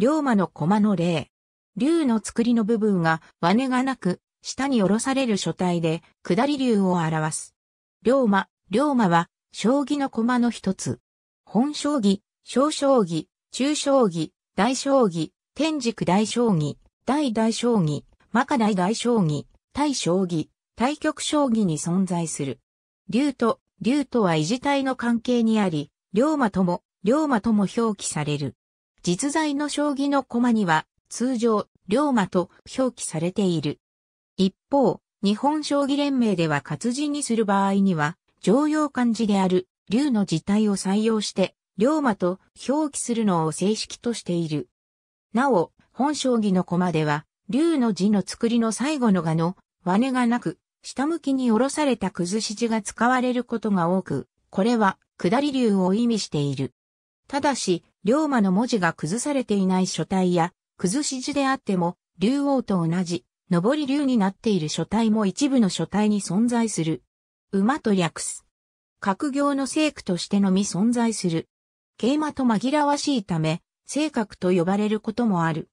龍馬の駒の例。龍の作りの部分が和根がなく、下に下ろされる書体で、下り龍を表す。龍馬、龍馬は、将棋の駒の一つ。本将棋、小将棋、中将棋、大将棋、天軸大将棋、大大将棋、マカ大大将棋、大将棋、対局将棋に存在する。龍と、龍とは異字体の関係にあり、龍馬とも、龍馬とも表記される。実在の将棋の駒には、通常、龍馬と表記されている。一方、日本将棋連盟では活字にする場合には、常用漢字である、龍の字体を採用して、龍馬と表記するのを正式としている。なお、本将棋の駒では、龍の字の作りの最後のがの、和根がなく、下向きに下ろされた崩し字が使われることが多く、これは、下り龍を意味している。ただし、龍馬の文字が崩されていない書体や、崩し字であっても、竜王と同じ、上り竜になっている書体も一部の書体に存在する。馬と略す。格行の聖句としてのみ存在する。桂馬と紛らわしいため、性格と呼ばれることもある。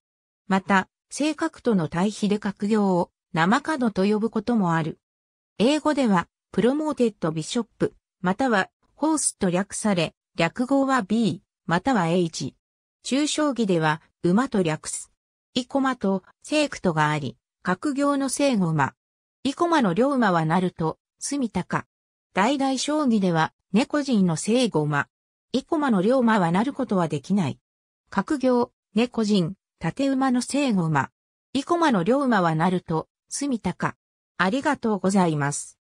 また、性格との対比で格行を生角と呼ぶこともある。英語では、プロモーテッドビショップ、または、ホースと略され、略語は B。または H。中将棋では、馬と略す。イコマと、セークトがあり、格行の聖護馬。イコマの両馬はなると、住みたか。大々将棋では、猫人の聖護馬。イコマの両馬はなることはできない。格行、猫人、縦馬の聖護馬。イコマの両馬はなると、住みたか。ありがとうございます。